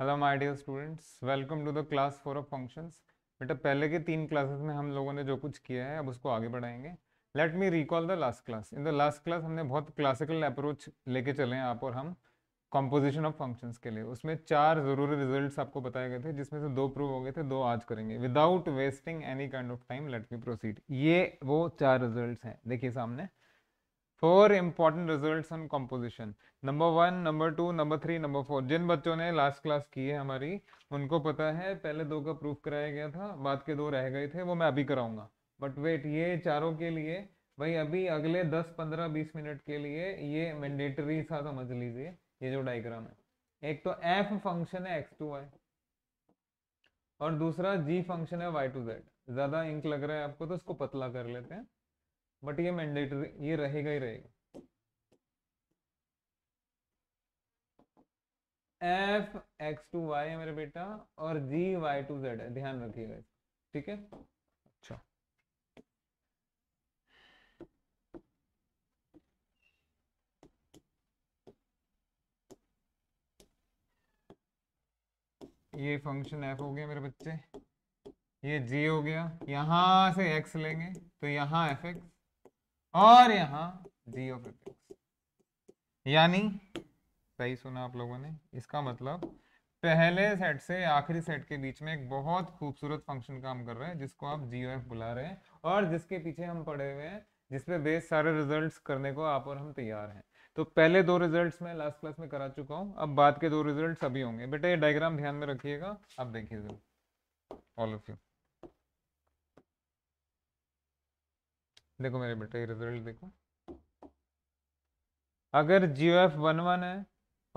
Hello my dear students welcome to the class four of functions बेटा पहले के तीन क्लासेस में हम लोगों ने जो कुछ किया है अब उसको आगे बढ़ाएंगे let me recall the last class in the last class हमने बहुत क्लासिकल अप्रोच लेके चले हैं आप और हम कंपोजिशन ऑफ फंक्शंस के लिए उसमें चार ज़रूरी रिजल्ट आपको बताए गए थे जिसमें से दो प्रूव हो गए थे दो आज करेंगे without wasting any kind of time let me proceed ये वो चार रिजल्ट हैं देखिए सामने four important results on composition number one number two number three number four जिन बच्चों ने लास्ट क्लास की है हमारी उनको पता है पहले दो का प्रूफ कराया गया था बाद के दो रह गए थे वो मैं अभी कराऊंगा बट वेट ये चारों के लिए भाई अभी अगले दस पंद्रह बीस मिनट के लिए ये मैंडेटरी सा समझ लीजिए ये जो डायग्राम है एक तो एफ फंक्शन है एक्स टू वाई और दूसरा जी फंक्शन है वाई टू जेड ज़्यादा इंक लग रहा है आपको तो इसको पतला कर लेते हैं बट ये मैंडेटरी ये रहेगा ही रहेगा एफ एक्स टू वाई है मेरे बेटा और जी वाई टू जेड है ध्यान रखिएगा ठीक है अच्छा ये फंक्शन एफ हो गया मेरे बच्चे ये जी हो गया यहां से एक्स लेंगे तो यहां एफ एक्स और यहाँ जियो ऑफ यानी सही सुना आप लोगों ने इसका मतलब पहले सेट से आखिरी सेट के बीच में एक बहुत खूबसूरत फंक्शन काम कर रहा है जिसको आप जी एफ बुला रहे हैं और जिसके पीछे हम पड़े हुए हैं जिसपे बेस सारे रिजल्ट्स करने को आप और हम तैयार हैं तो पहले दो रिजल्ट्स मैं लास्ट क्लास में करा चुका हूँ अब बाद के दो रिजल्ट्स अभी होंगे बेटा ये डायग्राम ध्यान में रखिएगा आप देखिए जरूर ऑल ऑफ यू देखो मेरे बेटा ये रिजल्ट देखो अगर जियो एफ वन वन है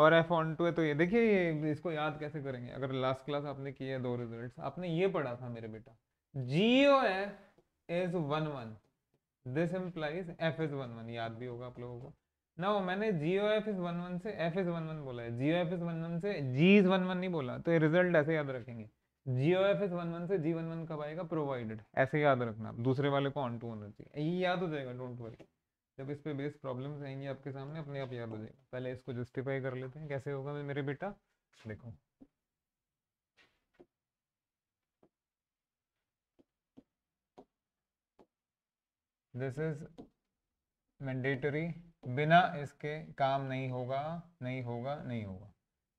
और एफ वन टू है तो ये देखिए ये इसको याद कैसे करेंगे अगर लास्ट क्लास आपने किए दो रिजल्ट्स आपने ये पढ़ा था मेरे बेटा g o f is one one this implies f is one one याद भी होगा आप लोगों को ना वो मैंने g o f is one one से एफ इज वन वन बोला है g o f is one one से जी इज वन वन नहीं बोला तो ये रिजल्ट ऐसे याद रखेंगे g o f is one one से जी वन वन कब आएगा प्रोवाइडेड ऐसे याद रखना दूसरे वाले को ऑन टू होना चाहिए यही याद हो जाएगा डोंट वरी जब इस पर बेस प्रॉब्लम आएंगे आपके सामने अपने आप याद हो जाएगा पहले इसको जस्टिफाई कर लेते हैं कैसे होगा मेरे बेटा देखो दिस इज मैंडेटरी बिना इसके काम नहीं होगा नहीं होगा नहीं होगा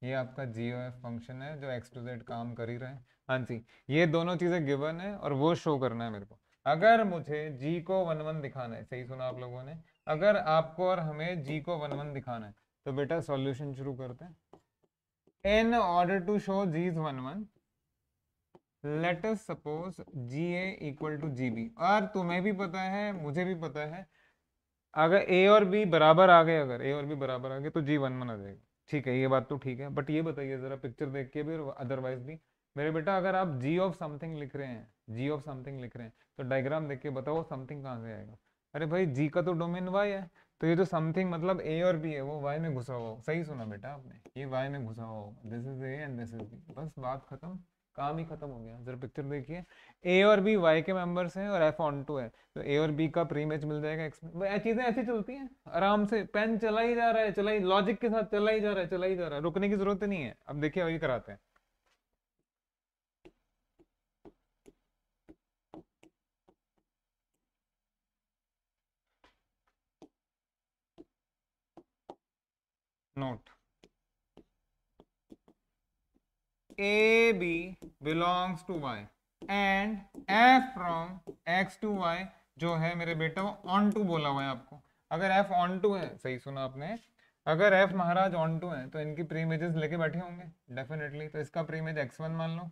ये आपका जी फंक्शन है जो एक्स टू जेड काम कर ही रहे हैं हाँ जी ये दोनों चीज़ें गिवन है और वो शो करना है मेरे को अगर मुझे जी को वन वन दिखाना है सही सुना आप लोगों ने अगर आपको और हमें जी को वन वन दिखाना है तो बेटा सॉल्यूशन शुरू करते हैं in order to show g's one one let us suppose g a equal to g b और तुम्हें भी पता है मुझे भी पता है अगर ए और बी बराबर आ गए अगर ए और बी बराबर आ गए तो जी वन वन आ जाएगा ठीक है ये बात तो ठीक है बट ये बताइए ज़रा पिक्चर देख के भी और अदरवाइज भी मेरे बेटा अगर आप जी ऑफ समथिंग लिख रहे हैं जी ऑफ समथिंग लिख रहे हैं तो डायग्राम देख के बताओ समथिंग कहाँ से आएगा अरे भाई जी का तो डोमेन वाई है तो ये जो समथिंग मतलब ए और बी है वो वाई में घुसा हुआ सही सुना बेटा आपने ये वाई में घुसा हुआ this is a and this is b बस बात खत्म काम ही खत्म हो गया जरा पिक्चर देखिए ए और बी वाई के मेंबर्स हैं और एफ ऑन टू है तो ए और बी का प्री मैच मिल जाएगा एक्स में चीज़ें ऐसी चलती हैं आराम से पेन चला ही जा रहा है चला ही लॉजिक के साथ चला ही जा रहा है चला ही जा रहा है रुकने की जरूरत नहीं है अब देखिए वही कराते हैं note a b belongs to y and f from x to y जो है मेरे बेटा वो ऑन टू बोला हुआ है आपको अगर एफ ऑन टू है सही सुना आपने अगर एफ महाराज ऑन टू है तो इनकी प्री लेके बैठे होंगे डेफिनेटली तो इसका प्रीमेज एक्स वन मान लो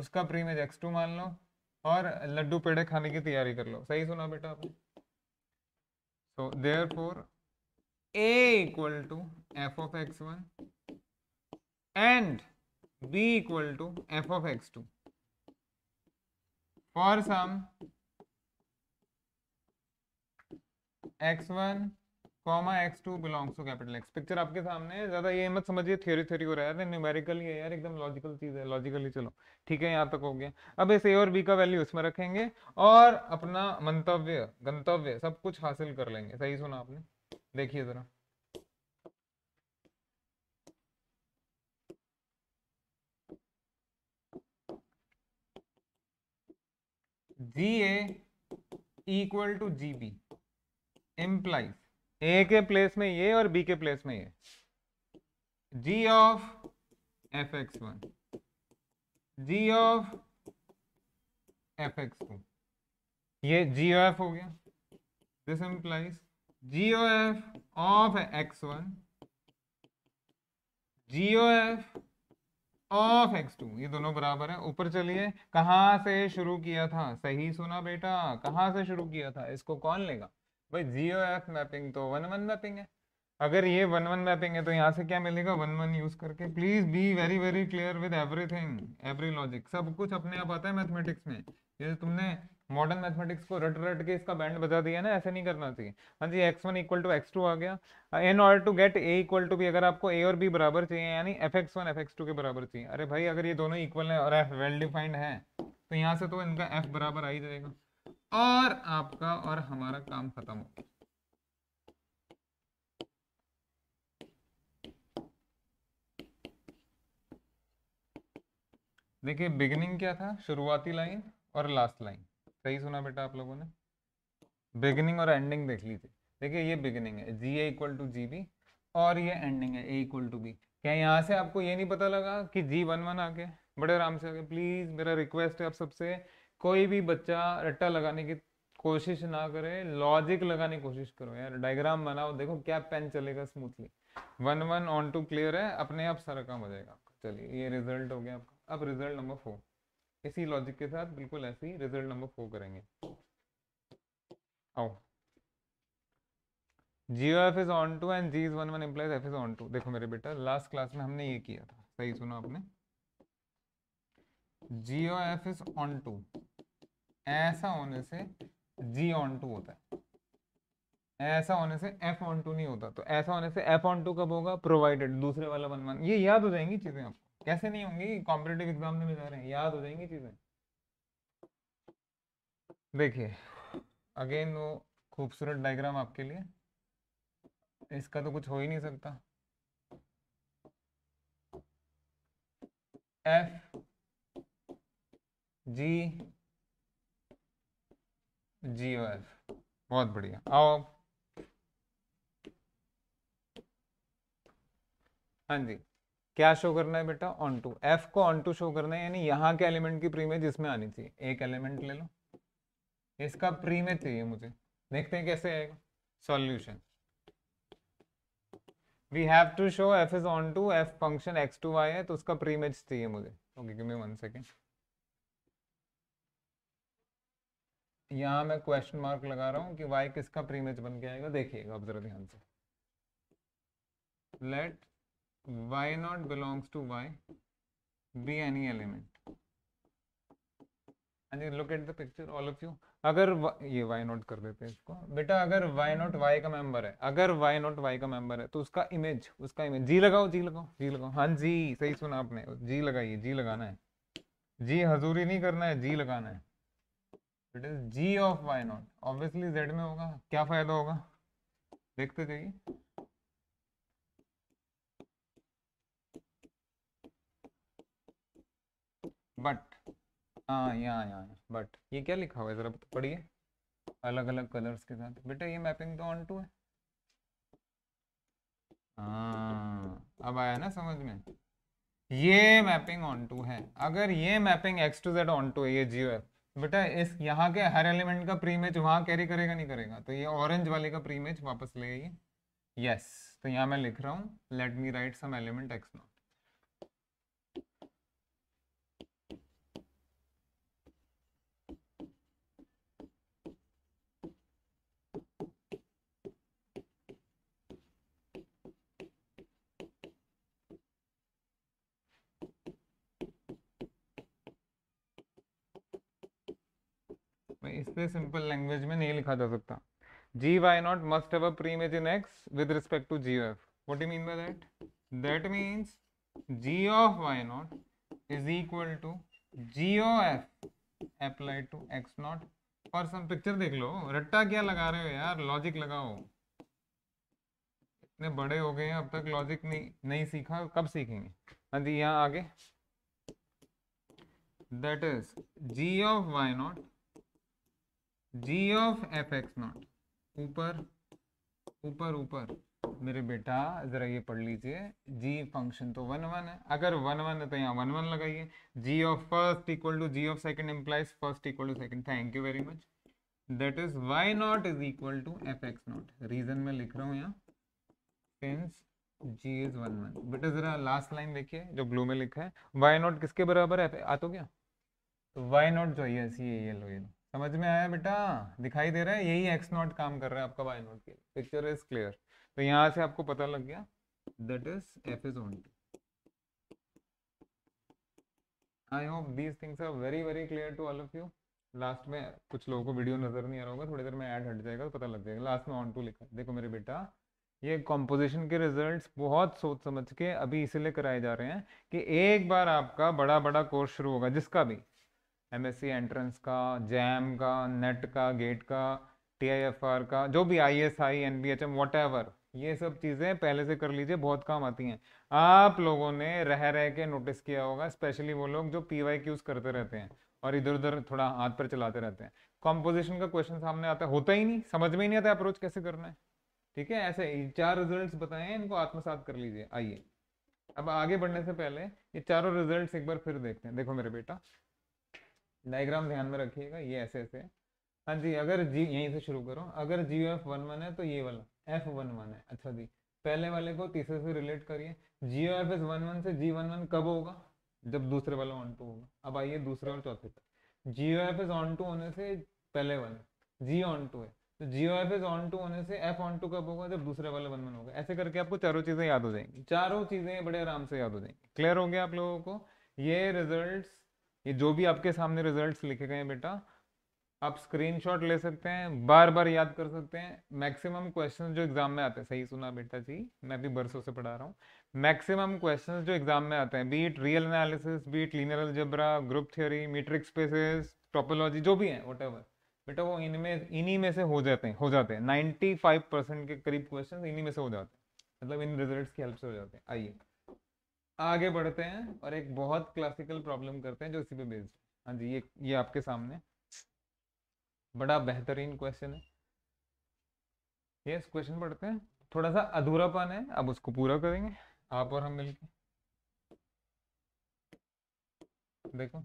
उसका प्रीमेज एक्स टू मान लो और लड्डू पेड़े खाने की तैयारी कर लो सही सुना बेटा आपने so there a equal to f of x1 and b equal to f of x2 for some x1 comma x two belongs to capital x picture आपके सामने है ज़्यादा ये मत समझिए थ्योरी थ्योरी हो रहा है न्यूमेरिकल ही है यार एकदम लॉजिकल चीज़ है लॉजिकली चलो ठीक है यहाँ तक हो गया अब इस ए और बी का वैल्यू इसमें रखेंगे और अपना मंतव्य गंतव्य सब कुछ हासिल कर लेंगे सही सुना आपने देखिए ज़रा g a equal to g b implies a के प्लेस में ये और बी के प्लेस में ये g of f x one g of f x two ये जी ऑफ हो गया this implies g o f of x one g o f of x two ये दोनों बराबर है ऊपर चलिए कहां से शुरू किया था सही सुना बेटा कहां से शुरू किया था इसको कौन लेगा भाई जीओ एफ मैपिंग तो वन वन मैपिंग है अगर ये वन वन मैपिंग है तो यहाँ से क्या मिलेगा वन वन यूज करके please be very very clear with everything every logic सब कुछ अपने आप आता है मैथमेटिक्स में जैसे तुमने मॉडर्न मैथमेटिक्स को रट रट के इसका बैंड बजा दिया ना ऐसे नहीं करना चाहिए हाँ जी x one equal to x two आ गया in order to get a equal to भी अगर आपको ए और बी बराबर चाहिए यानी f x one f x two के बराबर चाहिए अरे भाई अगर ये दोनों इक्वल है और एफ वेल डिफाइंड है तो यहाँ से तो इनका एफ बराबर आ ही जाएगा और आपका और हमारा काम खत्म हो देखिए बिगिनिंग क्या था शुरुआती लाइन और लास्ट लाइन सही सुना बेटा आप लोगों ने बिगिनिंग और एंडिंग देख ली थी देखिए ये बिगिनिंग है g a equal to g b और ये एंडिंग है ए इक्वल टू बी क्या यहाँ से आपको ये नहीं पता लगा कि जी वन वन आके बड़े आराम से आके प्लीज़ मेरा रिक्वेस्ट है आप सबसे कोई भी बच्चा रट्टा लगाने की कोशिश ना करे लॉजिक लगाने की कोशिश करो यार डायग्राम बनाओ देखो क्या पेन चलेगा smoothly one one onto clear है अपने आप सारा काम हो जाएगा आपका चलिए ये रिजल्ट हो गया आपका अब रिजल्ट नंबर फोर इसी लॉजिक के साथ बिल्कुल ऐसे ही रिजल्ट नंबर फोर करेंगे आओ g o f is onto and g is one one implies f is onto देखो मेरे बेटा लास्ट क्लास में हमने ये किया था सही सुना आपने g o f is onto ऐसा होने से जी ऑन टू होता है ऐसा होने से एफ ऑन टू नहीं होता तो ऐसा होने से एफ ऑन टू कब होगा प्रोवाइडेड दूसरे वाला वन वन ये याद हो जाएंगी चीजें आपको कैसे नहीं होंगी कॉम्पिटेटिव एग्जाम में जा रहे हैं याद हो जाएंगी चीजें देखिए अगेन वो खूबसूरत डायग्राम आपके लिए इसका तो कुछ हो ही नहीं सकता एफ जी जी ओ एफ बहुत बढ़िया आओ हाँ जी क्या शो करना है बेटा ऑन टू एफ को ऑन टू शो करना है यानी यहाँ के एलिमेंट की प्रीमेज इसमें आनी चाहिए एक एलिमेंट ले लो इसका प्रीमेज चाहिए मुझे देखते हैं कैसे आएगा solution we have to show f is onto f function x to y है तो उसका प्रीमेज चाहिए मुझे okay give me one second यहाँ मैं क्वेश्चन मार्क लगा रहा हूँ कि वाई किसका प्रीमेज बन के आएगा देखिएगा आप जरा ध्यान से let y naught belongs to y be any element and you look at the picture all of you अगर ये y नॉट कर देते हैं इसको बेटा अगर y नॉट y का मेंबर है अगर y नॉट y का मेंबर है तो उसका इमेज उसका इमेज जी लगाओ जी लगाओ जी लगाओ हाँ जी सही सुना आपने जी लगाइए जी लगाना है जी हजूरी नहीं करना है जी लगाना है it is g of y naught obviously z में होगा क्या फायदा होगा देखते जाइए बट हाँ यहाँ यहाँ बट ये क्या लिखा हुआ है ज़रा पढ़िए अलग अलग कलर्स के साथ बेटा ये मैपिंग तो ऑन टू है हाँ अब आया ना समझ में ये मैपिंग ऑन टू है अगर ये mapping x to z onto है ये जियो एफ बेटा इस यहाँ के हर एलिमेंट का प्रीमेच वहाँ कैरी करेगा नहीं करेगा तो ये ऑरेंज वाले का प्रीमेच वापस ले यस तो यहाँ मैं लिख रहा हूँ let me write some element x naught इस पर सिंपल लैंग्वेज में नहीं लिखा जा सकता जी वाई नॉट मस्ट है preimage in x with respect to g f what you mean by that that means g of y naught is equal to g o f apply to x naught और some picture देख लो रट्टा क्या लगा रहे हो यार logic लगाओ इतने बड़े हो गए हैं अब तक लॉजिक नहीं नहीं सीखा कब सीखेंगे हाँ जी यहाँ आगे that is g of y naught g of f x naught ऊपर ऊपर ऊपर मेरे बेटा जरा ये पढ़ लीजिए जी फंक्शन तो वन वन है अगर वन वन है तो यहाँ वन वन लगाइए g of first equal to g of second implies first equal to second thank you very much that is y naught is equal to f x naught reason में लिख रहा हूँ यहाँ since g is one one बेटा जरा last line देखिए जो blue में लिखा है वाई नॉट किसके बराबर है आ तो क्या वाई नॉट जो ये ये लो ये लो समझ में आया बेटा दिखाई दे रहा है यही एक्स नॉट काम कर रहा है आपका वाई नॉट के पिक्चर इज क्लियर तो यहां से आपको पता लग गया that is f is only I hope these things are very very clear to all of you last में कुछ लोगों को वीडियो नजर नहीं आ रहा होगा थोड़ी देर में ऐड हट जाएगा तो पता लग जाएगा लास्ट में ऑन टू लिखा देखो मेरे बेटा ये कॉम्पोजिशन के रिजल्ट्स बहुत सोच समझ के अभी इसीलिए कराए जा रहे हैं कि एक बार आपका बड़ा बड़ा कोर्स शुरू होगा जिसका भी एमएससी एंट्रेंस का जैम का नेट का गेट का टीआईएफआर का जो भी आईएसआई एनबीएचएम एवर ये सब चीज़ें पहले से कर लीजिए बहुत काम आती हैं आप लोगों ने रह रह के नोटिस किया होगा स्पेशली वो लोग जो पी वाई क्यूज करते रहते हैं और इधर उधर थोड़ा हाथ पर चलाते रहते हैं कॉम्पोजिशन का क्वेश्चन सामने आता है होता ही नहीं समझ में ही नहीं आता अप्रोच कैसे करना है ठीक है ऐसे चार रिजल्ट्स बताएं इनको आत्मसात कर लीजिए आइए अब आगे बढ़ने से पहले ये चारों रिजल्ट्स एक बार फिर देखते हैं देखो मेरे बेटा डायग्राम ध्यान में रखिएगा ये ऐसे ऐसे हाँ जी अगर जी यहीं से शुरू करो अगर जी एफ वन वन है तो ये वाला एफ वन वन है अच्छा जी पहले वाले को तीसरे से रिलेट करिए g f is one one से जी वन वन कब होगा जब दूसरे वाला ऑन टू होगा अब आइए दूसरे और चौथे पर g f is onto होने से पहले वाला जी ऑन टू है तो g o f is onto होने से एफ ऑन टू कब होगा जब दूसरे वाला वन वन होगा ऐसे करके आपको चारों चीज़ें याद हो जाएंगी चारों चीज़ें बड़े आराम से याद हो जाएंगी क्लियर हो आप लोगों को ये रिजल्ट्स ये जो भी आपके सामने रिजल्ट्स लिखे गए हैं बेटा आप स्क्रीनशॉट ले सकते हैं बार बार याद कर सकते हैं मैक्सिमम क्वेश्चंस जो एग्जाम में आते हैं सही सुना बेटा जी मैं भी बरसों से पढ़ा रहा हूँ मैक्सिमम क्वेश्चंस जो एग्जाम में आते हैं be it real analysis be it linear algebra group theory metric spaces topology जो भी है वट बेटा वो इनमें इन्हीं में से हो जाते हैं हो जाते हैं नाइन्टी फाइव परसेंट के करीब क्वेश्चन इन्हीं में से हो जाते हैं मतलब इन रिजल्ट की हेल्प से हो जाते हैं आइए आगे बढ़ते हैं और एक बहुत क्लासिकल प्रॉब्लम करते हैं जो इसी पे बेस्ड हाँ जी ये ये आपके सामने बड़ा बेहतरीन क्वेश्चन है ये yes, क्वेश्चन पढ़ते हैं थोड़ा सा अधूरापन है अब उसको पूरा करेंगे आप और हम मिलके देखो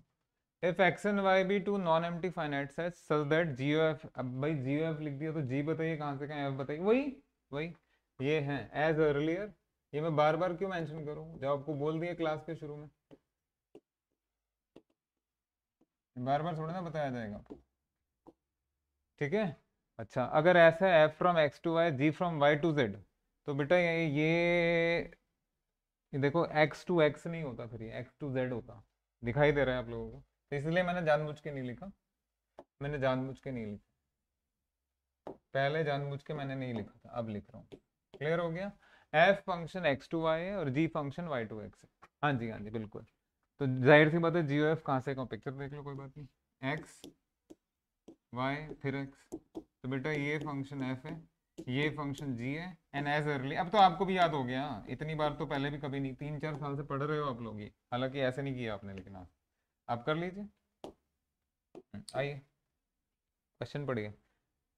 if x and y be two nonempty finite sets such that g o f अब भाई जीओ एफ लिख दिया तो जी बताइए कहाँ से कहाँ एफ बताइए वही वही ये है एज अर्लियर ये मैं बार बार क्यों मेंशन करूं जब आपको बोल दिया क्लास के शुरू में बार बार थोड़ा ना बताया जाएगा ठीक है अच्छा अगर ऐसा है f from x to y g from y to z तो बेटा ये, ये देखो एक्स टू एक्स नहीं होता फिर ये एक्स टू जेड होता दिखाई दे रहा है आप लोगों को तो इसलिए मैंने जानबूझ के नहीं लिखा मैंने जानबूझ के नहीं लिखा पहले जानबूझ के मैंने नहीं लिखा था अब लिख रहा हूँ क्लियर हो गया f function x to y है और g function y to x है हाँ जी हाँ जी बिल्कुल तो जाहिर सी बात है जी ओ एफ कहाँ से कहाँ पिक्चर देख लो कोई बात नहीं एक्स वाई फिर एक्स तो बेटा ये फंक्शन एफ है ये फंक्शन जी है एंड एज अर्ली अब तो आपको भी याद हो गया हाँ। इतनी बार तो पहले भी कभी नहीं तीन चार साल से पढ़ रहे हो आप लोग ये हालांकि ऐसे नहीं किया आपने लेकिन हाँ। आप कर लीजिए हम्म, आइए क्वेश्चन पढ़िए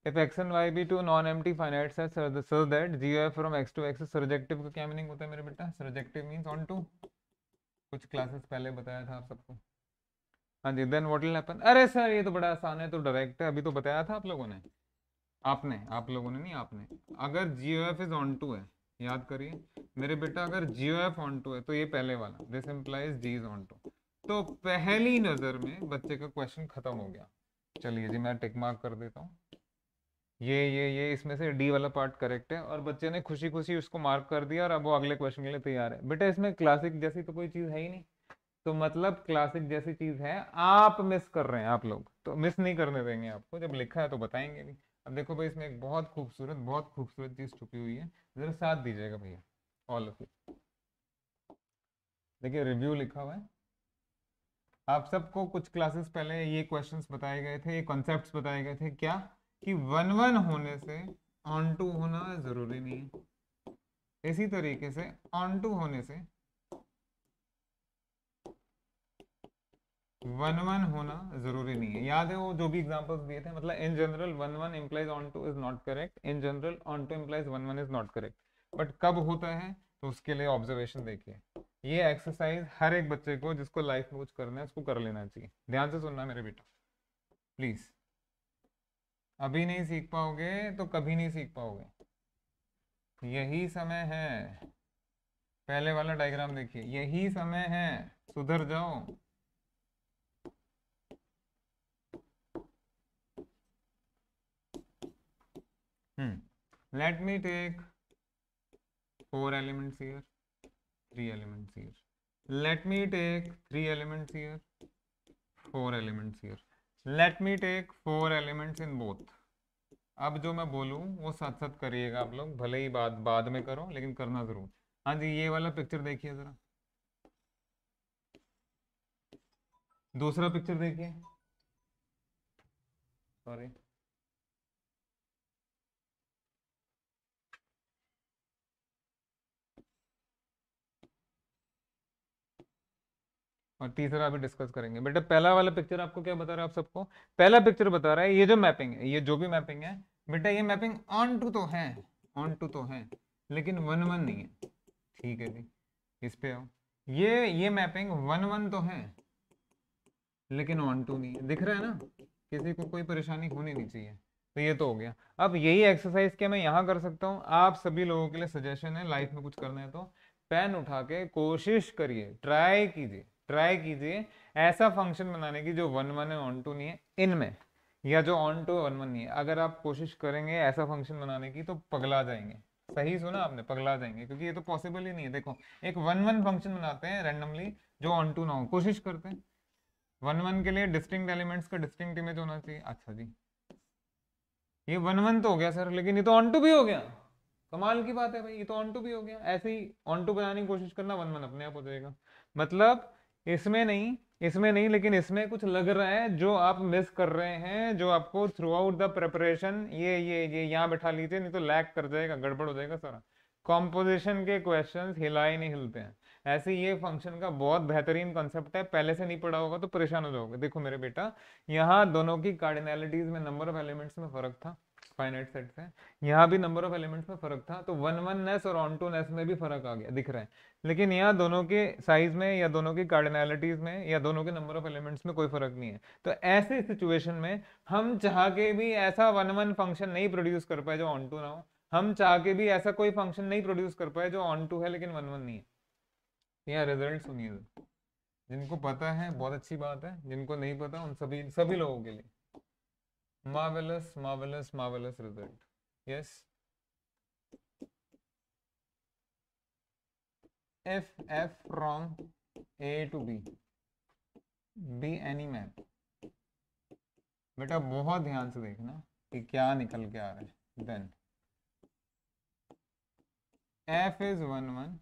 if x and y be two non empty finite so, the, so that gf x x to x का क्या मीनिंग होता है मेरे बेटा surjective means ऑन टू कुछ क्लासेस पहले बताया था आप सबको हाँ जी देन वॉट विल हैपन अरे सर ये तो बड़ा आसान है तो डायरेक्ट है अभी तो बताया था आप लोगों ने आपने आप लोगों ने नहीं आपने अगर g f is onto है याद करिए मेरे बेटा अगर जी एफ ऑन टू है तो ये पहले वाला this implies g is onto तो पहली नज़र में बच्चे का क्वेश्चन खत्म हो गया चलिए जी मैं टिक मार्क कर देता हूँ ये ये ये इसमें से डी वाला पार्ट करेक्ट है और बच्चे ने खुशी खुशी उसको मार्क कर दिया और अब वो अगले क्वेश्चन के लिए तैयार है बेटा इसमें क्लासिक जैसी तो कोई चीज़ है ही नहीं तो मतलब क्लासिक जैसी चीज़ है आप मिस कर रहे हैं आप लोग तो मिस नहीं करने देंगे आपको जब लिखा है तो बताएंगे भी अब देखो भाई इसमें एक बहुत खूबसूरत बहुत खूबसूरत चीज़ छुपी हुई है ज़रा साथ दीजिएगा भैया ऑल ऑफ यू देखिए रिव्यू लिखा हुआ है आप सबको कुछ क्लासेस पहले ये क्वेश्चंस बताए गए थे ये कॉन्सेप्ट्स बताए गए थे क्या कि वन वन होने से ऑन टू होना ज़रूरी नहीं है इसी तरीके से ऑन टू होने से वन वन होना जरूरी नहीं है याद है वो जो भी एग्जांपल्स दिए थे मतलब in general one one implies onto is not correct in general onto implies one one is not correct but कब होता है तो उसके लिए ऑब्जर्वेशन देखिए ये एक्सरसाइज हर एक बच्चे को जिसको लाइफ में कुछ करना है उसको कर लेना चाहिए ध्यान से सुनना मेरे बेटा प्लीज़ अभी नहीं सीख पाओगे तो कभी नहीं सीख पाओगे यही समय है पहले वाला डायग्राम देखिए यही समय है सुधर जाओ let me take four elements here three elements here let me take three elements here four elements here let me take four elements in both अब जो मैं बोलूँ वो साथ साथ करिएगा आप लोग भले ही बाद बाद में करो लेकिन करना जरूर हाँ जी ये वाला पिक्चर देखिए ज़रा दूसरा पिक्चर देखिए सॉरी और तीसरा अभी डिस्कस करेंगे बेटा पहला वाला पिक्चर आपको क्या बता रहा है आप सबको पहला पिक्चर बता रहा है ये जो मैपिंग है ये जो भी मैपिंग है बेटा ये मैपिंग ऑन टू तो है ऑन टू तो है लेकिन वन वन नहीं है ठीक है जी इस पे आओ ये ये मैपिंग वन वन तो है लेकिन ऑन टू नहीं है दिख रहा है ना किसी को कोई परेशानी होनी नहीं चाहिए तो ये तो हो गया अब यही एक्सरसाइज क्या मैं यहाँ कर सकता हूँ आप सभी लोगों के लिए सजेशन है लाइफ में कुछ करना है तो पेन उठा के कोशिश करिए ट्राई कीजिए ट्राई कीजिए ऐसा फंक्शन बनाने की जो वन वन है ऑन टू नहीं है इनमें या जो ऑन टू वन वन नहीं है अगर आप कोशिश करेंगे ऐसा फंक्शन बनाने की तो पगला जाएंगे सही सुना आपने पगला जाएंगे क्योंकि ये तो पॉसिबल ही नहीं है देखो एक वन वन फंक्शन बनाते हैं रेंडमली जो ऑन टू ना हो कोशिश करते हैं वन वन के लिए डिस्टिंक्ट एलिमेंट्स का डिस्टिंक्ट इमेज होना चाहिए अच्छा जी ये वन वन तो हो गया सर लेकिन ये तो ऑन टू भी हो गया कमाल की बात है भाई ये तो ऑन टू भी हो गया ऐसे ही ऑन टू बनाने की कोशिश करना वन वन अपने आप हो जाएगा मतलब इसमें नहीं इसमें नहीं लेकिन इसमें कुछ लग रहा है जो आप मिस कर रहे हैं जो आपको थ्रू आउट द प्रेपरेशन ये ये ये यहाँ बैठा लीजिए नहीं तो लैक कर जाएगा गड़बड़ हो जाएगा सारा कॉम्पोजिशन के क्वेश्चन हिला ही नहीं हिलते हैं ऐसे ये फंक्शन का बहुत बेहतरीन कॉन्सेप्ट है पहले से नहीं पढ़ा होगा तो परेशान हो जाओगे देखो मेरे बेटा यहाँ दोनों की कार्डिनेलिटीज में नंबर ऑफ एलिमेंट्स में फर्क था फाइनाइट सेट से यहाँ भी नंबर ऑफ एलिमेंट्स में फर्क था तो वन वन नेस और ऑन टू नेस में भी फर्क आ गया दिख रहा है लेकिन यहाँ दोनों के साइज में या दोनों की कार्डिनैलिटीज में या दोनों के नंबर ऑफ एलिमेंट्स में कोई फर्क नहीं है तो ऐसे सिचुएशन में हम चाह के भी ऐसा वन वन फंक्शन नहीं प्रोड्यूस कर पाए जो ऑन टू ना हो हम चाह के भी ऐसा कोई फंक्शन नहीं प्रोड्यूस कर पाए जो ऑन टू है लेकिन वन वन नहीं है यहाँ रिजल्ट सुनिए जिनको पता है बहुत अच्छी बात है जिनको नहीं पता उन सभी सभी लोगों के लिए marvelous marvelous marvelous result yes if f from a to b be any map बेटा बहुत ध्यान से देखना कि क्या निकल के आ रहा है then f is one one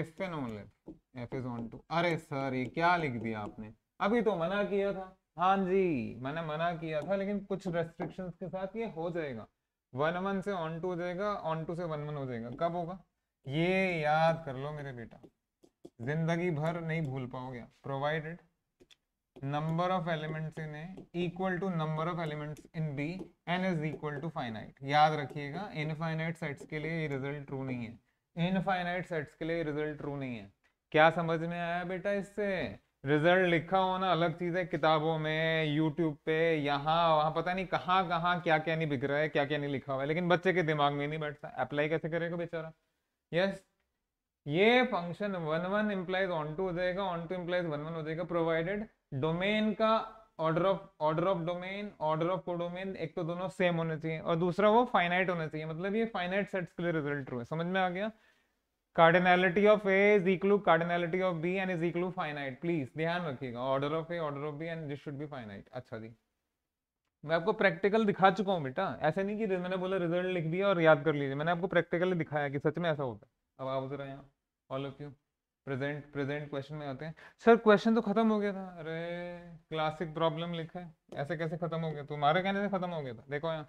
if and only if f is onto अरे सर ये क्या लिख दिया आपने अभी तो मना किया था हाँ जी मैंने मना किया था लेकिन कुछ रेस्ट्रिक्शन के साथ ये हो जाएगा वन वन से ऑन टू हो जाएगा ऑन टू से वन वन हो जाएगा कब होगा ये याद कर लो मेरे बेटा जिंदगी भर नहीं भूल पाओगे provided number of elements in A equal to number of elements in B and is equal to finite याद रखिएगा इनफाइनाइट सेट्स के लिए ये रिजल्ट ट्रू नहीं है इनफाइनाइट सेट्स के लिए रिजल्ट ट्रू नहीं है क्या समझ में आया बेटा इससे रिजल्ट लिखा होना अलग चीज है किताबों में यूट्यूब पे यहाँ वहां पता नहीं कहाँ कहाँ क्या क्या नहीं बिक रहा है क्या क्या नहीं लिखा हुआ है लेकिन बच्चे के दिमाग में नहीं बैठता अप्लाई कैसे करेगा बेचारा यस ये function one one implies onto हो जाएगा onto implies one one हो जाएगा प्रोवाइडेड डोमेन का order of order of domain order of codomain एक तो दोनों सेम होने चाहिए और दूसरा वो फाइनाइट होना चाहिए मतलब ये फाइनाइट सेट्स के लिए रिजल्ट ट्रू समझ में आ गया cardinality of A is equal cardinality of B and is equal finite please ध्यान रखिएगा order of A order of B and this should be finite अच्छा जी मैं आपको प्रैक्टिकल दिखा चुका हूँ बेटा ऐसा नहीं कि मैंने बोला रिजल्ट लिख दिया और याद कर लीजिए मैंने आपको प्रैक्टिकली दिखाया कि सच में ऐसा होता है अब आप उधर आए all of you present present question में आते हैं सर क्वेश्चन तो खत्म हो गया था अरे क्लासिक प्रॉब्लम लिखा है ऐसे कैसे खत्म हो गया तुम्हारे कहने से खत्म हो गया था देखो यहाँ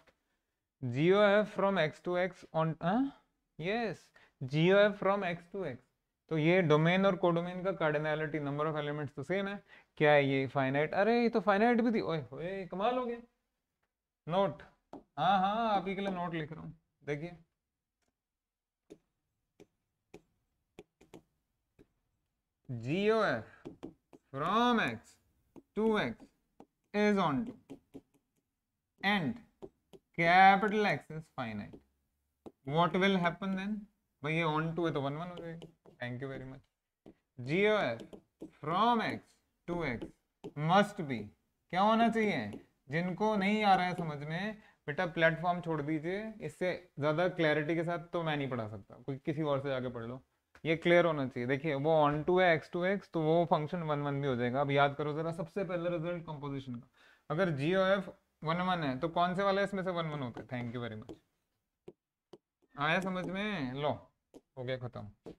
जियो है from x to x on yes g o f from x to x तो ये डोमेन और कोडोमेन का कार्डिनैलिटी नंबर ऑफ एलिमेंट्स तो सेम है क्या है ये फाइनाइट अरे ये तो फाइनाइट भी थी ओए होए कमाल हो गया नोट हाँ हाँ आप ही के लिए नोट लिख रहा हूँ देखिए g o f from x to x is onto and capital x is finite what will happen then भाई ये ऑन टू है तो वन वन हो जाएगा thank you very much g s from x to x must be क्या होना चाहिए जिनको नहीं आ रहा है समझ में बेटा प्लेटफॉर्म छोड़ दीजिए इससे ज़्यादा क्लैरिटी के साथ तो मैं नहीं पढ़ा सकता कोई किसी और से जाके पढ़ लो ये क्लियर होना चाहिए देखिए वो ऑन टू है एक्स टू एक्स तो वो फंक्शन वन वन भी हो जाएगा अब याद करो जरा सबसे पहले रिजल्ट कंपोजिशन का अगर g o f one one है तो कौन से वाला इसमें से वन वन होता है थैंक यू वेरी मच आया समझ में लो हो गया खत्म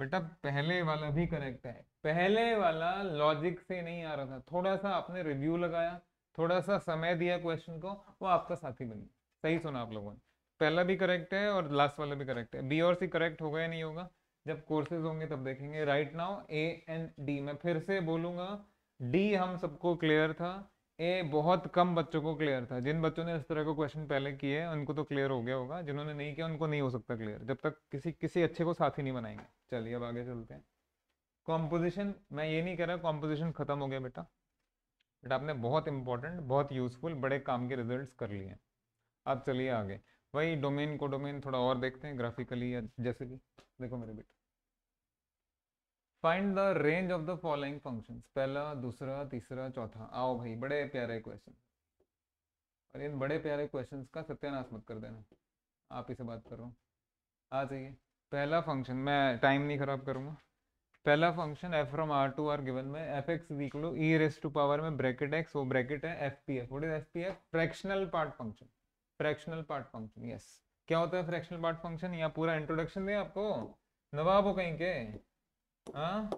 बेटा पहले वाला भी करेक्ट है पहले वाला लॉजिक से नहीं आ रहा था थोड़ा सा आपने रिव्यू लगाया थोड़ा सा समय दिया क्वेश्चन को वो आपका साथी बन गया सही सुना आप लोगों ने पहला भी करेक्ट है और लास्ट वाला भी करेक्ट है बी और सी करेक्ट होगा या नहीं होगा जब कोर्सेज होंगे तब देखेंगे right now A and D मैं फिर से बोलूंगा डी हम सबको क्लियर था ये बहुत कम बच्चों को क्लियर था जिन बच्चों ने इस तरह के क्वेश्चन पहले किए हैं उनको तो क्लियर हो गया होगा जिन्होंने नहीं किया उनको नहीं हो सकता क्लियर जब तक किसी किसी अच्छे को साथ ही नहीं बनाएंगे चलिए अब आगे चलते हैं कॉम्पोजिशन मैं ये नहीं कह रहा कॉम्पोजिशन खत्म हो गया बेटा बट आपने बहुत इंपॉर्टेंट बहुत यूजफुल बड़े काम के रिजल्ट कर लिए अब चलिए आगे वही डोमेन को डोमेन थोड़ा और देखते हैं ग्राफिकली या जैसे भी देखो मेरे बेटा find the range of the following function पहला दूसरा तीसरा चौथा आओ भाई बड़े प्यारे क्वेश्चन और इन बड़े प्यारे क्वेश्चंस का सत्यानाश मत कर देना आप ही से बात कर रहा हूँ आ जाइए पहला फंक्शन मैं टाइम नहीं खराब करूँगा पहला function f from R to R given में f x equal to e raise to power में ब्रैकेट एक्स वो ब्रैकेट है f p f what is f p f fractional part function fractional part function yes क्या होता है fractional part function या पूरा introduction दें आपको नवाब हो कहीं के हाँ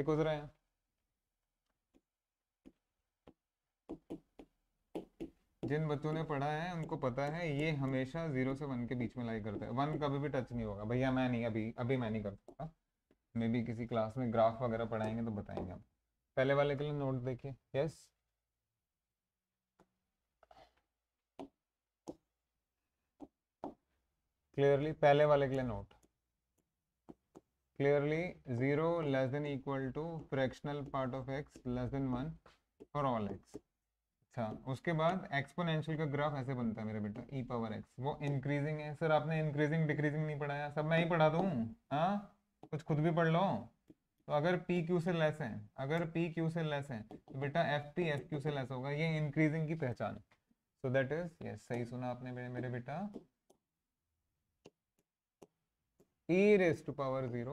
रहे हैं जिन बच्चों ने पढ़ा है उनको पता है ये हमेशा जीरो से वन के बीच में लाई करता है वन कभी भी टच नहीं होगा भैया मैं नहीं अभी अभी मैं नहीं कर सकता मे बी किसी क्लास में ग्राफ वगैरह पढ़ाएंगे तो बताएंगे आप पहले वाले के लिए नोट देखिए यस क्लियरली पहले वाले के लिए note clearly 0 less than equal to fractional part of x less than 1 for all x अच्छा उसके बाद एक्सपोनेंशियल का ग्राफ ऐसे बनता है मेरे बेटा e पावर x वो इंक्रीजिंग है सर आपने इंक्रीजिंग डिक्रीजिंग नहीं पढ़ाया सब मैं ही पढ़ा दूँ हाँ कुछ खुद भी पढ़ लो तो अगर पी क्यू से लेस है अगर पी क्यू से लेस है तो बेटा एफ पी एफ क्यू से लेस होगा ये इंक्रीजिंग की पहचान सो दैट इज यस सही सुना आपने मेरे बेटा e raised to power 0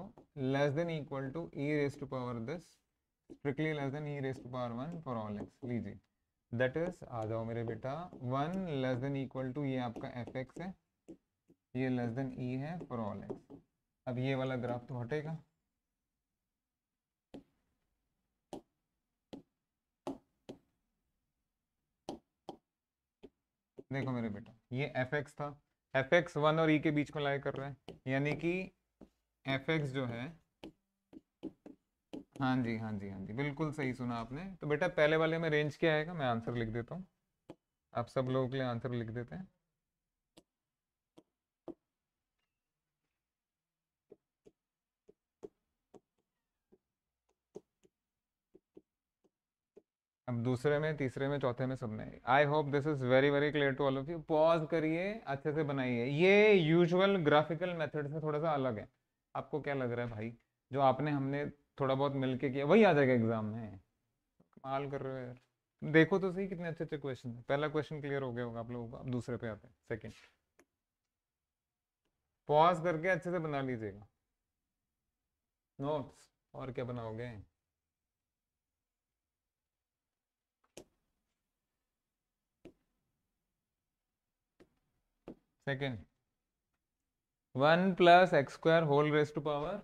less than equal to e raised to power this strictly less than e raised to power 1 for all x लीजिए that is आ जाओ मेरे बेटा one less than equal to ये आपका एफ एक्स है ये less than e है for all x अब ये वाला ग्राफ तो हटेगा देखो मेरे बेटा ये एफ एक्स था एफ एक्स वन और ई e के बीच में लाए कर रहे हैं यानी कि एफ एक्स जो है हाँ जी हाँ जी हाँ जी बिल्कुल सही सुना आपने तो बेटा पहले वाले में रेंज क्या आएगा मैं आंसर लिख देता हूँ आप सब लोगों के लिए आंसर लिख देते हैं अब दूसरे में तीसरे में चौथे में सबने I hope this is very very clear to all of you pause करिए अच्छे से बनाइए ये यूजुअल ग्राफिकल मेथड से थोड़ा सा अलग है आपको क्या लग रहा है भाई जो आपने हमने थोड़ा बहुत मिलके किया वही आ जाएगा एग्जाम में कमाल कर रहे हो यार देखो तो सही कितने अच्छे अच्छे क्वेश्चन है पहला क्वेश्चन क्लियर हो गया होगा आप लोगों को अब दूसरे पे आते हैं सेकेंड पॉज करके अच्छे से बना लीजिएगा नोट्स और क्या बनाओगे second one plus x square whole raise to power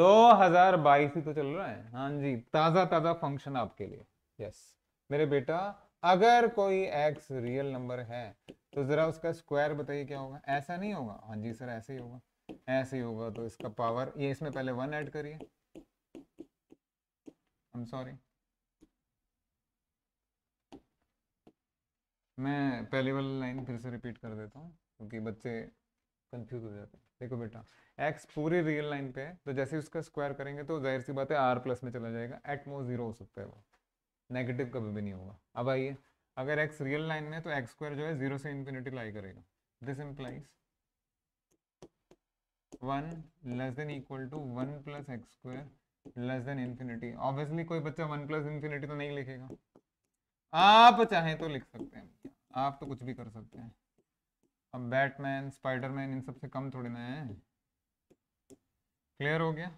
दो हजार बाईस ही तो चल रहा है हाँ जी ताज़ा ताज़ा फंक्शन आपके लिए यस मेरे बेटा अगर कोई एक्स रियल नंबर है तो ज़रा उसका स्क्वायर बताइए क्या होगा ऐसा नहीं होगा हाँ जी सर ऐसे ही होगा ऐसे ही होगा तो इसका पावर ये इसमें पहले वन ऐड करिए सॉरी मैं पहली वाली लाइन फिर से रिपीट कर देता हूँ क्योंकि बच्चे कंफ्यूज हो जाते हैं देखो बेटा एक्स पूरी रियल लाइन पे है तो जैसे उसका स्क्वायर करेंगे तो जाहिर सी बात है आर प्लस में चला जाएगा मोस्ट जीरो हो सकता है वो नेगेटिव कभी भी नहीं होगा अब आइए अगर एक्स रियल लाइन में तो एक्स स्क्वायर जो है जीरो से इन्फिनिटी लाई करेगा this implies one less than equal to one plus x square less than infinity obviously कोई बच्चा वन प्लस इन्फिनिटी तो नहीं लिखेगा आप चाहें तो लिख सकते हैं आप तो कुछ भी कर सकते हैं अब बैटमैन स्पाइडरमैन इन सबसे कम थोड़ी ना है क्लियर हो गया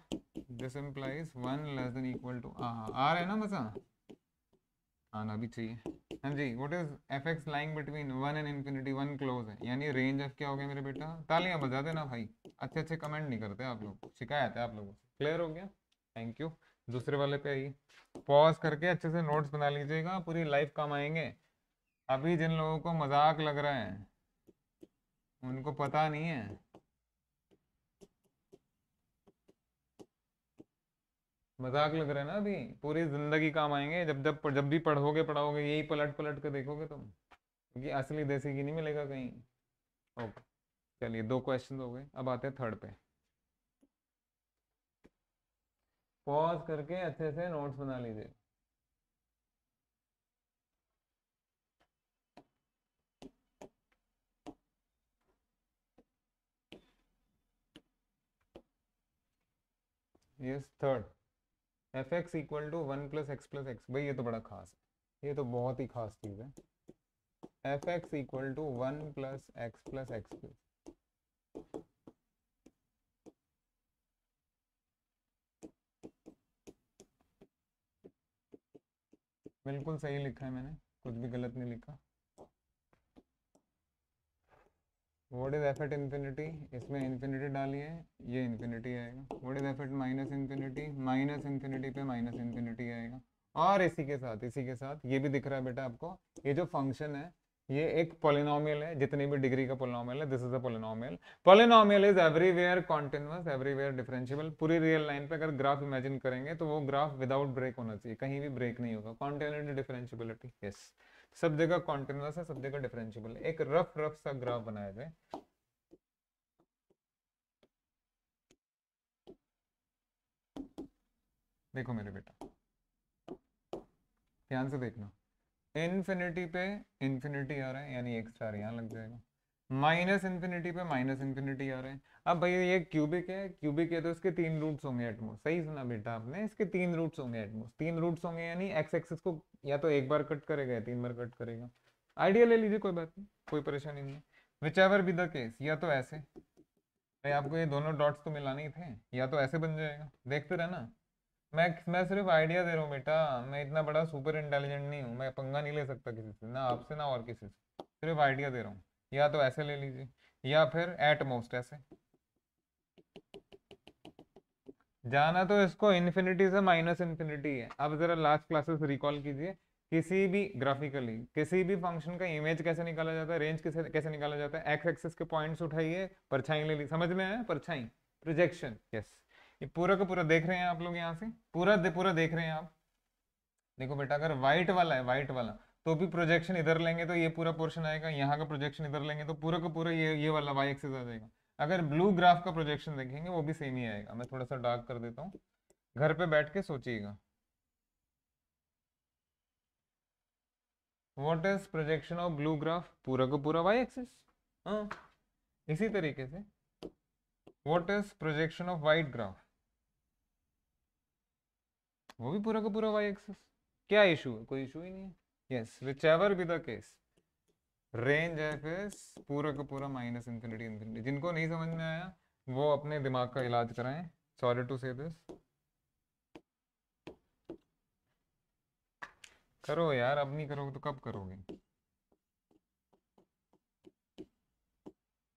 this implies one less than equal to हाँ आ रहा है ना मजा आना हाँ, भी चाहिए हाँ जी what is f x lying between one and infinity one close है यानी रेंज ऑफ क्या हो गया मेरे बेटा तालियां बजा देना भाई अच्छे अच्छे कमेंट नहीं करते आप लोग शिकायत है आप लोगों से क्लियर हो गया थैंक यू दूसरे वाले पे आइए पॉज करके अच्छे से नोट्स बना लीजिएगा पूरी लाइफ काम आएंगे अभी जिन लोगों को मजाक लग रहा है उनको पता नहीं है मजाक लग रहा है ना अभी पूरी जिंदगी काम आएंगे जब जब जब भी पढ़ोगे पढ़ाओगे यही पलट पलट के देखोगे तुम क्योंकि असली देसी की नहीं मिलेगा कहीं ओके चलिए दो क्वेश्चन हो गए अब आते हैं थर्ड पे पॉज करके अच्छे से नोट्स बना लीजिए yes third f x equal to one plus x plus x भाई ये तो बड़ा खास है ये तो बहुत ही खास चीज़ है f x equal to one plus x plus x plus बिल्कुल सही लिखा है मैंने कुछ भी गलत नहीं लिखा वोट इज एफेट इन्फिनिटी इसमें इन्फिनिटी डालिए ये इन्फिनिटी आएगा what is f at minus infinity minus infinity पे माइनस इन्फिनिटी आएगा और इसी के साथ इसी के साथ ये भी दिख रहा है बेटा आपको ये जो फंक्शन है ये एक पोलिनोमियल है जितनी भी डिग्री का पोलिनोमियल है this is a polynomial polynomial is everywhere continuous everywhere differentiable पूरी रियल लाइन पे अगर ग्राफ इमेजिन करेंगे तो वो ग्राफ विदाउट ब्रेक होना चाहिए कहीं भी ब्रेक नहीं होगा कॉन्टिन्यूटी डिफरेंशियबिलिटी यस yes. सब जगह कॉन्टिन्यूस है सब जगह डिफरेंशियबल एक रफ रफ सा ग्राफ बनाया जाए देखो मेरे बेटा ध्यान से देखना इन्फिनिटी पे इन्फिनिटी आ रहा है यानी एक स्टार यहाँ लग जाएगा माइनस इन्फिनिटी पे माइनस इन्फिनिटी आ रहे हैं अब भैया ये क्यूबिक है क्यूबिक है तो इसके तीन रूट्स होंगे एटमोस सही सुना बेटा आपने इसके तीन रूट्स होंगे एटमोस तीन रूट्स होंगे यानी एक्स एक्सिस को या तो एक बार कट करेगा या तीन बार कट करेगा आइडिया ले लीजिए कोई बात नहीं कोई परेशानी नहीं whichever be the case या तो ऐसे भाई आपको ये दोनों डॉट्स तो मिलाने ही थे या तो ऐसे बन जाएगा देखते रहना मैं मैं सिर्फ आइडिया दे रहा हूँ बेटा मैं इतना बड़ा सुपर इंटेलिजेंट नहीं हूँ मैं पंगा नहीं ले सकता किसी से ना आपसे ना और किसी से सिर्फ आइडिया दे रहा हूँ या तो ऐसे ले लीजिए या फिर एट मोस्ट ऐसे जाना तो इसको इन्फिनिटी से माइनस इन्फिनिटी है अब जरा लास्ट क्लासेस रिकॉल कीजिए किसी भी ग्राफिकली किसी भी फंक्शन का इमेज कैसे निकाला जाता है रेंज कैसे कैसे निकाला जाता है एक्स एक्सेस के पॉइंट्स उठाइए परछाई ले ली समझ में आया परछाई प्रोजेक्शन यस ये पूरा का पूरा देख रहे हैं आप लोग यहाँ से पूरा दे, पूरा देख रहे हैं आप देखो बेटा अगर व्हाइट वाला है व्हाइट वाला तो भी प्रोजेक्शन इधर लेंगे तो ये पूरा पोर्शन आएगा यहाँ का प्रोजेक्शन इधर लेंगे तो पूरा का पूरा ये ये वाला वाई एक्सेस आ जाएगा अगर ब्लू ग्राफ का प्रोजेक्शन देखेंगे वो भी सेम ही आएगा मैं थोड़ा सा डार्क कर देता हूँ घर पे बैठ के सोचिएगा what is projection of blue graph पूरा का पूरा वाई एक्सेस हाँ इसी तरीके से what is projection of white graph वो भी पूरा का पूरा वाई एक्सेस क्या इशू है कोई इशू ही नहीं है yes whichever be the case range f is पूरा का पूरा माइनस इंफिनिटी इंफिनिटी जिनको नहीं समझ में आया वो अपने दिमाग का इलाज कराएं सॉरी टू से दिस करो यार अब नहीं करोगे तो कब करोगे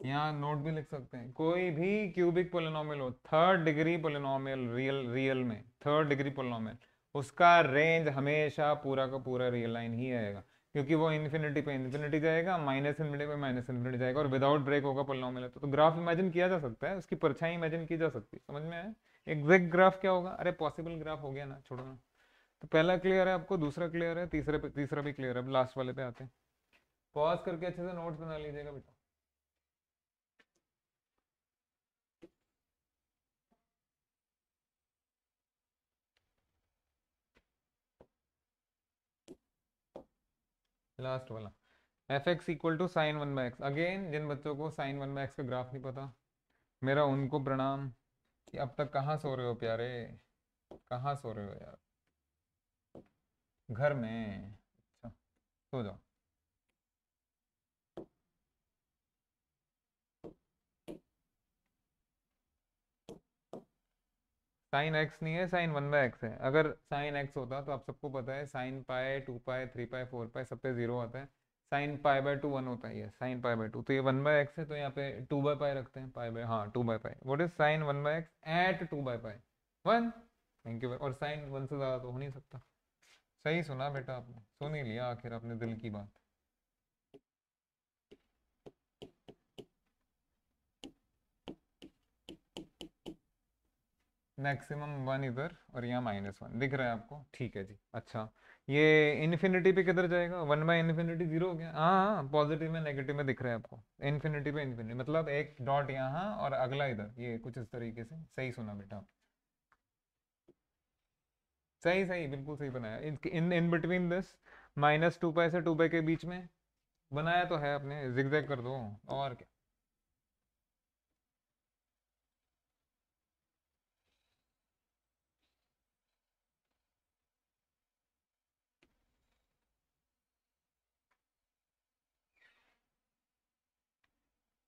यहाँ नोट भी लिख सकते हैं कोई भी क्यूबिक पोलिनोमियल हो third degree polynomial real real में थर्ड डिग्री पोलिनोमियल उसका रेंज हमेशा पूरा का पूरा रियल लाइन ही आएगा क्योंकि वो इन्फिनिटी पे इन्फिनिटी जाएगा माइनस इन्फिनिटी पे माइनस इन्फिनिटी जाएगा और विदाउट ब्रेक होगा पल्लाव मिला तो, तो ग्राफ इमेजिन किया जा सकता है उसकी परछाई इमेजिन की जा सकती है समझ में आए एग्जैक्ट ग्राफ क्या होगा अरे पॉसिबल ग्राफ हो गया ना छोड़ो ना तो पहला क्लियर है आपको दूसरा क्लियर है तीसरे पे तीसरा भी क्लियर है अब लास्ट वाले पे आते हैं पॉज करके अच्छे से नोट्स बना लीजिएगा बेटा लास्ट वाला f x equal to sine one by x again जिन बच्चों को साइन वन बाई एक्स का ग्राफ नहीं पता मेरा उनको प्रणाम कि अब तक कहाँ सो रहे हो प्यारे कहाँ सो रहे हो यार घर में अच्छा सो जाओ साइन एक्स नहीं है साइन वन बाय एक्स है अगर साइन एक्स होता तो आप सबको पता है साइन पाए टू पाए थ्री पाए फोर पाए सब पे जीरो आता है sine pi by two one होता है ये साइन पाए बाय टू तो ये वन बाय एक्स है तो यहाँ पे टू बाय पाए रखते हैं पाए बाय हाँ two by pi what is sine one by x at two by pi one thank you और साइन वन से ज़्यादा तो हो नहीं सकता सही सुना बेटा आपने सुन ही लिया आखिर अपने दिल की बात मैक्सिमम वन इधर और यहाँ माइनस वन दिख रहा है आपको ठीक है जी अच्छा ये इन्फिनिटी पे किधर जाएगा वन बाई इन्फिनिटी जीरो हो गया हाँ हाँ पॉजिटिव में नेगेटिव में दिख रहा है आपको इन्फिनिटी पे इन्फिनिटी मतलब एक डॉट यहाँ और अगला इधर ये कुछ इस तरीके से सही सुना बेटा सही सही बिल्कुल सही बनाया in in between this minus two pi से टू पाई के बीच में बनाया तो है आपने जैक कर दो और क्या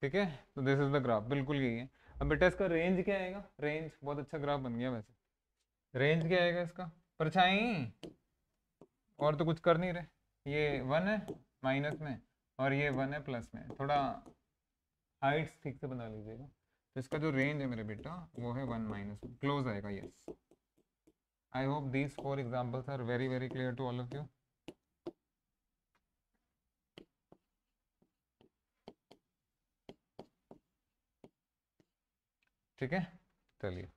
ठीक है तो दिस इज द ग्राफ बिल्कुल यही है अब बेटा इसका रेंज क्या आएगा रेंज बहुत अच्छा ग्राफ बन गया वैसे रेंज क्या आएगा इसका परछाई और तो कुछ कर नहीं रहे ये वन है माइनस में और ये वन है प्लस में थोड़ा हाइट्स ठीक से बना लीजिएगा तो इसका जो रेंज है मेरे बेटा वो है वन माइनस क्लोज आएगा yes I hope these four examples are very very clear to all of you ठीक है चलिए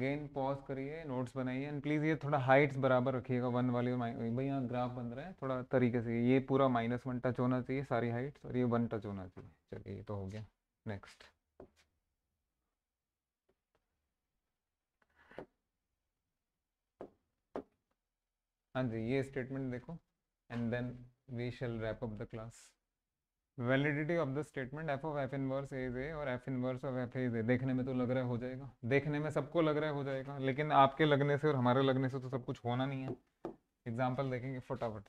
गेन पॉज करिए नोट्स बनाइए एंड प्लीज़ ये थोड़ा हाइट्स बराबर रखिएगा वन वाली और भाई यहाँ ग्राफ बन रहा है थोड़ा तरीके से ये पूरा माइनस वन टच होना चाहिए सारी हाइट्स और ये वन टच होना चाहिए चलिए ये तो हो गया नेक्स्ट हाँ जी ये स्टेटमेंट देखो and then we shall wrap up the class validity of the statement f of f inverse A is A और f inverse of f is A देखने में तो लग रहा हो जाएगा देखने में सबको लग रहा हो जाएगा लेकिन आपके लगने से और हमारे लगने से तो सब कुछ होना नहीं है एग्जाम्पल देखेंगे फटाफट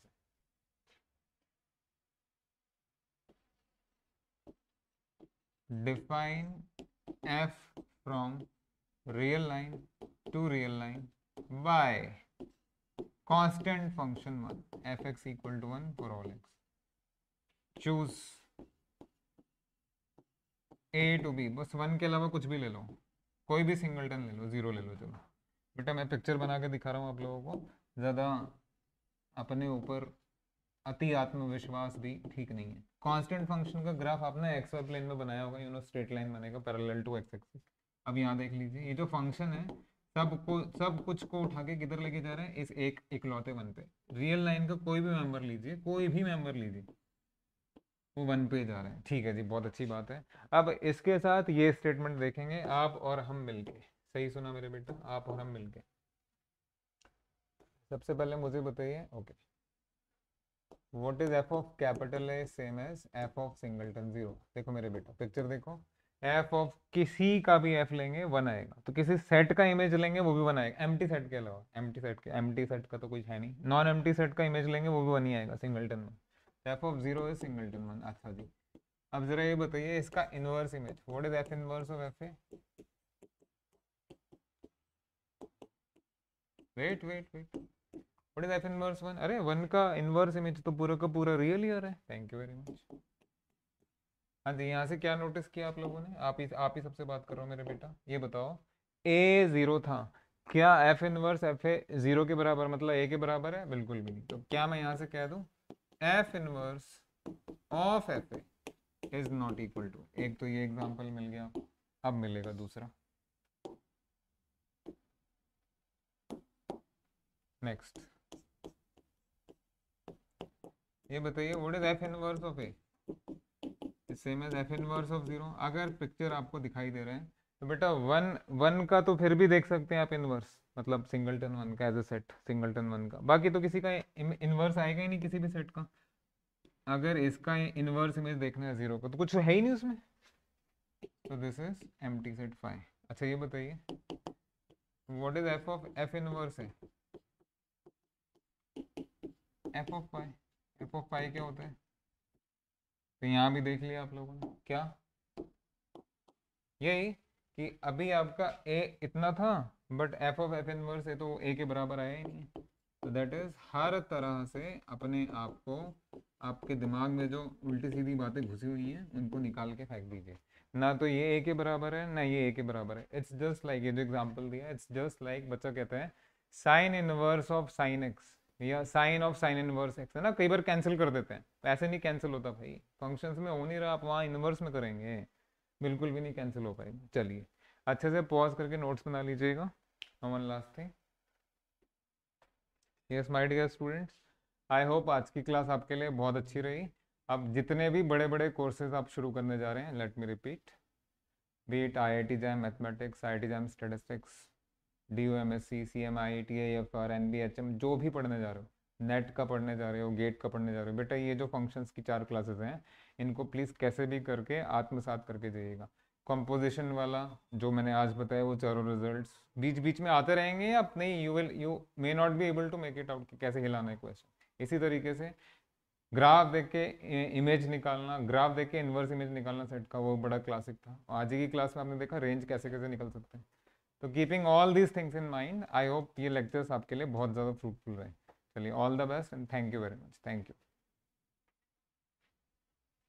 से f from real line to real line by constant function one f x equal to one for all x choose A to B बस वन के अलावा कुछ भी ले लो कोई भी सिंगलटन ले लो जीरो ले लो चलो बेटा मैं पिक्चर बना के दिखा रहा हूँ आप लोगों को ज़्यादा अपने ऊपर अति आत्मविश्वास भी ठीक नहीं है कांस्टेंट फंक्शन का ग्राफ आपने एक्स वाई प्लेन में बनाया होगा यू नो स्ट्रेट लाइन बनेगा पैरेलल टू एक्स एक्सिस अब यहाँ देख लीजिए ये जो फंक्शन है सब को सब कुछ को उठा के किधर लेके जा रहे हैं इस एक इकलौते वन पे रियल लाइन का कोई भी मेंबर लीजिए कोई भी मेंबर लीजिए वो वन पे जा रहे हैं ठीक है जी बहुत अच्छी बात है अब इसके साथ ये स्टेटमेंट देखेंगे आप और हम मिलके सही सुना मेरे बेटा आप और हम मिलके सबसे पहले मुझे बताइए okay what is f of capital A same as f of singleton zero देखो मेरे बेटा पिक्चर देखो एफ ऑफ किसी का भी एफ लेंगे वन आएगा तो किसी सेट का इमेज लेंगे वो भी वन आएगा एम सेट के अलावा एम सेट के एम सेट का तो कुछ है नहीं नॉन एम सेट का इमेज लेंगे वो भी वन ही आएगा सिंगलटन में f of zero is singleton one अच्छा जी अब जरा ये बताइए इसका inverse image what is f inverse of f A wait wait wait what is f inverse one अरे वन का इनवर्स इमेज तो पूरा का पूरा रियल ही आ रहा है थैंक यू वेरी मच हाँ जी यहाँ से क्या नोटिस किया आप लोगों ने आप ही आप ही सबसे बात करो मेरे बेटा ये बताओ ए जीरो था क्या f inverse f A zero के बराबर मतलब ए के बराबर है बिल्कुल भी नहीं तो क्या मैं यहाँ से कह दूँ f inverse of f A is not equal to एक तो ये एग्जाम्पल मिल गया अब मिलेगा दूसरा नेक्स्ट ये बताइए what is f inverse of A same as f inverse of zero अगर पिक्चर आपको दिखाई दे रहा है तो बेटा वन वन का तो फिर भी देख सकते हैं आप इनवर्स मतलब सिंगलटन वन का as a set singleton one का बाकी तो किसी का इनवर्स आएगा ही नहीं किसी भी सेट का अगर इसका इनवर्स इमेज देखना है जीरो का तो कुछ है ही नहीं उसमें तो this is M T set five अच्छा ये बताइए what is f of f inverse है f of pi f of pi क्या होता है तो यहाँ भी देख लिया आप लोगों ने क्या यही कि अभी आपका ए इतना था but f of f inverse a तो ए के बराबर आया ही नहीं तो दैट इज हर तरह से अपने आप को आपके दिमाग में जो उल्टी सीधी बातें घुसी हुई हैं उनको निकाल के फेंक दीजिए ना तो ये ए के बराबर है ना ये ए के बराबर है इट्स जस्ट लाइक ये जो एग्जाम्पल दिया इट्स जस्ट लाइक बच्चा कहता है sine inverse of sine x या sine of sine inverse x है ना कई बार कैंसिल कर देते हैं तो ऐसे नहीं कैंसिल होता भाई फंक्शंस में हो नहीं रहा आप वहाँ इनवर्स में करेंगे बिल्कुल भी नहीं कैंसिल हो पाएगी चलिए अच्छे से पॉज करके नोट्स बना लीजिएगा Aman last thing yes my dear students I hope आज की क्लास आपके लिए बहुत अच्छी रही अब जितने भी बड़े बड़े कोर्सेज आप शुरू करने जा रहे हैं let me repeat be it I I T JAM mathematics I I T JAM statistics D U M S C C M I T I F R N B H M जो भी पढ़ने जा रहे हो net का पढ़ने जा रहे हो गेट का पढ़ने जा रहे हो बेटा ये जो फंक्शंस की चार क्लासेस हैं इनको प्लीज़ कैसे भी करके आत्मसात करके जाइएगा कंपोजिशन वाला जो मैंने आज बताया वो चारों रिजल्ट्स बीच बीच में आते रहेंगे या नहीं you will you may not be able to make it out कि कैसे हिलाना है क्वेश्चन इसी तरीके से ग्राफ देख के इमेज निकालना ग्राफ देख के इन्वर्स इमेज निकालना सेट का वो बड़ा क्लासिक था आज ही की क्लास में आपने देखा रेंज कैसे कैसे निकल सकते हैं तो keeping all these things in mind I hope ये लेक्चर्स आपके लिए बहुत ज़्यादा फ्रूटफुल रहे चलिए all the best and thank you very much thank you